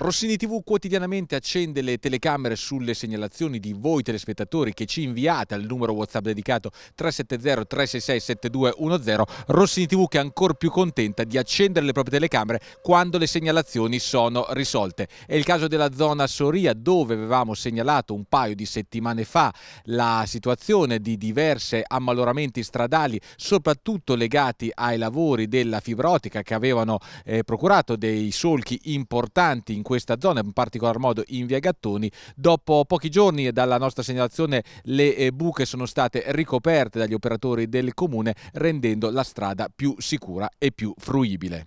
Rossini TV quotidianamente accende le telecamere sulle segnalazioni di voi telespettatori che ci inviate al numero WhatsApp dedicato 370 366 7210. Rossini TV che è ancora più contenta di accendere le proprie telecamere quando le segnalazioni sono risolte. È il caso della zona Soria dove avevamo segnalato un paio di settimane fa la situazione di diversi ammaloramenti stradali, soprattutto legati ai lavori della fibra ottica che avevano eh, procurato dei solchi importanti in questa zona, in particolar modo in via Gattoni. Dopo pochi giorni dalla nostra segnalazione le eh, buche sono state ricoperte dagli operatori del comune rendendo la strada più sicura e più fruibile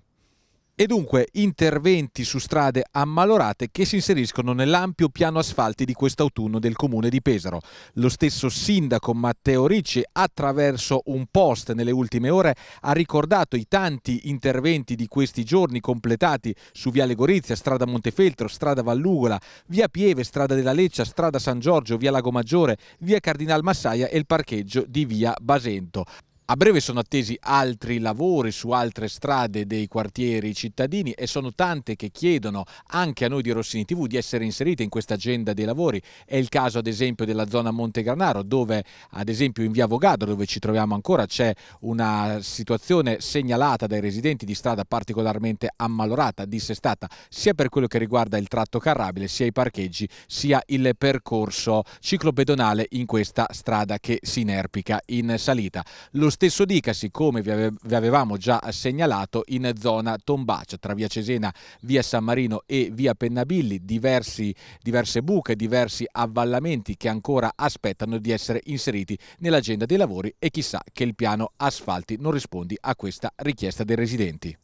e dunque interventi su strade ammalorate che si inseriscono nell'ampio piano asfalti di quest'autunno del comune di Pesaro. Lo stesso sindaco Matteo Ricci attraverso un post nelle ultime ore ha ricordato i tanti interventi di questi giorni completati su Viale Gorizia, strada Montefeltro, strada Vallugola, via Pieve, strada della Leccia, strada San Giorgio, via Lago Maggiore, via Cardinal Massaia e il parcheggio di via Basento. A breve sono attesi altri lavori su altre strade dei quartieri cittadini e sono tante che chiedono anche a noi di Rossini TV di essere inserite in questa agenda dei lavori. È il caso ad esempio della zona Montegranaro dove ad esempio in via Vogado dove ci troviamo ancora c'è una situazione segnalata dai residenti di strada particolarmente ammalorata, dissestata sia per quello che riguarda il tratto carrabile sia i parcheggi sia il percorso ciclopedonale in questa strada che si inerpica in salita. Lo stesso dicasi, come vi avevamo già segnalato, in zona Tombaccia, tra via Cesena, via San Marino e via Pennabilli, diversi, diverse buche, diversi avvallamenti che ancora aspettano di essere inseriti nell'agenda dei lavori e chissà che il piano asfalti non rispondi a questa richiesta dei residenti.